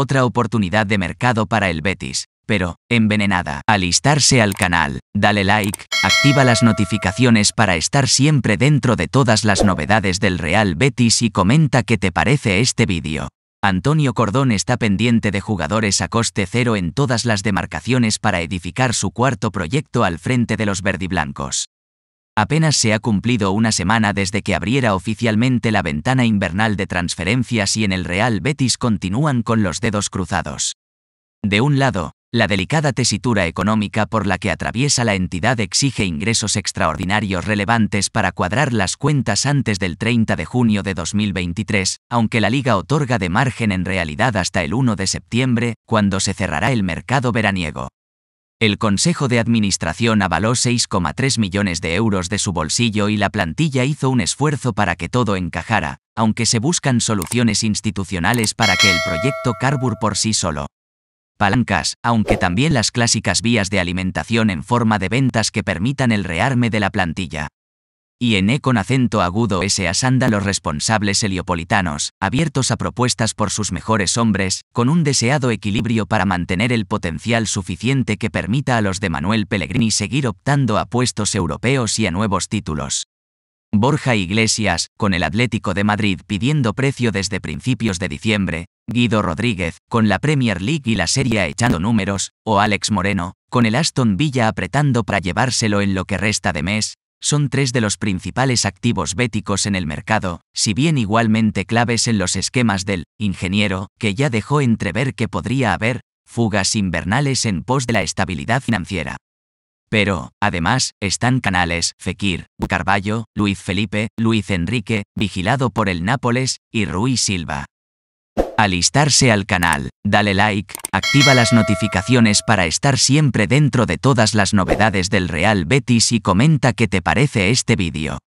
otra oportunidad de mercado para el Betis, pero, envenenada. Alistarse al canal, dale like, activa las notificaciones para estar siempre dentro de todas las novedades del Real Betis y comenta qué te parece este vídeo. Antonio Cordón está pendiente de jugadores a coste cero en todas las demarcaciones para edificar su cuarto proyecto al frente de los verdiblancos. Apenas se ha cumplido una semana desde que abriera oficialmente la ventana invernal de transferencias y en el Real Betis continúan con los dedos cruzados. De un lado, la delicada tesitura económica por la que atraviesa la entidad exige ingresos extraordinarios relevantes para cuadrar las cuentas antes del 30 de junio de 2023, aunque la liga otorga de margen en realidad hasta el 1 de septiembre, cuando se cerrará el mercado veraniego. El Consejo de Administración avaló 6,3 millones de euros de su bolsillo y la plantilla hizo un esfuerzo para que todo encajara, aunque se buscan soluciones institucionales para que el proyecto Carbur por sí solo. Palancas, aunque también las clásicas vías de alimentación en forma de ventas que permitan el rearme de la plantilla y en E con acento agudo S. Asanda los responsables heliopolitanos, abiertos a propuestas por sus mejores hombres, con un deseado equilibrio para mantener el potencial suficiente que permita a los de Manuel Pellegrini seguir optando a puestos europeos y a nuevos títulos. Borja Iglesias, con el Atlético de Madrid pidiendo precio desde principios de diciembre, Guido Rodríguez, con la Premier League y la Serie echando números, o Alex Moreno, con el Aston Villa apretando para llevárselo en lo que resta de mes, son tres de los principales activos béticos en el mercado, si bien igualmente claves en los esquemas del ingeniero, que ya dejó entrever que podría haber fugas invernales en pos de la estabilidad financiera. Pero, además, están Canales, Fekir, Carballo, Luis Felipe, Luis Enrique, vigilado por el Nápoles, y Ruiz Silva, Alistarse al canal, dale like, activa las notificaciones para estar siempre dentro de todas las novedades del Real Betis y comenta qué te parece este vídeo.